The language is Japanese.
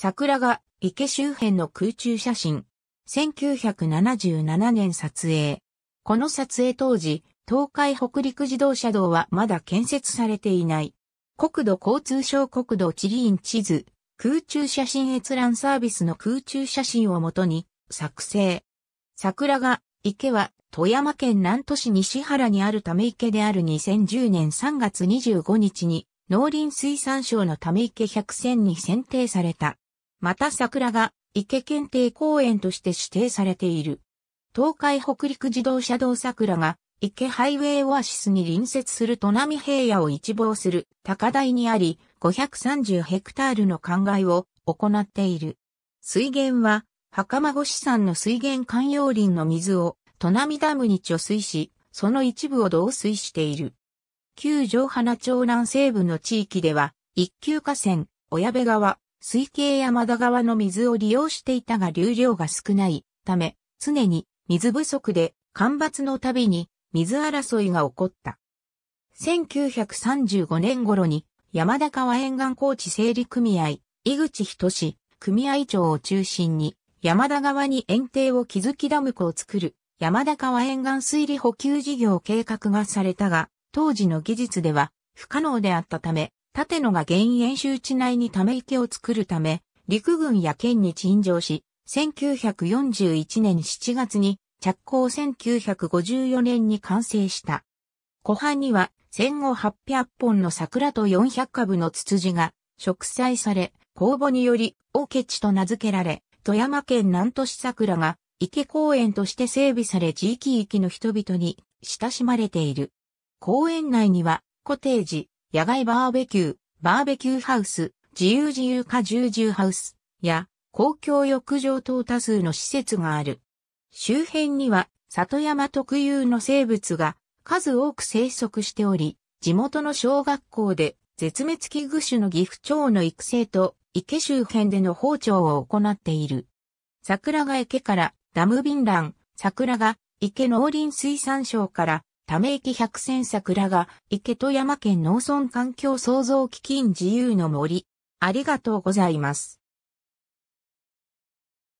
桜が池周辺の空中写真。1977年撮影。この撮影当時、東海北陸自動車道はまだ建設されていない。国土交通省国土地理院地図、空中写真閲覧サービスの空中写真をもとに作成。桜が池は富山県南都市西原にあるため池である2010年3月25日に農林水産省のため池100選に選定された。また桜が池検定公園として指定されている。東海北陸自動車道桜が池ハイウェイオアシスに隣接する都並平野を一望する高台にあり、530ヘクタールの灌漑を行っている。水源は、袴越山の水源観葉林の水を都並ダムに貯水し、その一部を導水している。旧城花町南西部の地域では、一級河川、小矢部川、水系山田川の水を利用していたが流量が少ないため、常に水不足で干ばつのたびに水争いが起こった。1935年頃に山田川沿岸高地整理組合、井口仁組合長を中心に山田川に園庭を築きダム湖を作る山田川沿岸水利補給事業計画がされたが、当時の技術では不可能であったため、立野が現演習地内にため池を作るため、陸軍や県に陳情し、1941年7月に着工1954年に完成した。湖畔には戦後800本の桜と400株のツツジが植栽され、公募により、オケチと名付けられ、富山県南都市桜が池公園として整備され地域域の人々に親しまれている。公園内には、コテージ、野外バーベキュー、バーベキューハウス、自由自由化従従ハウスや公共浴場等多数の施設がある。周辺には里山特有の生物が数多く生息しており、地元の小学校で絶滅危惧種の岐阜町の育成と池周辺での放鳥を行っている。桜が池からダムビンラン、桜が池農林水産省からため池百選桜が、池と山県農村環境創造基金自由の森。ありがとうございます。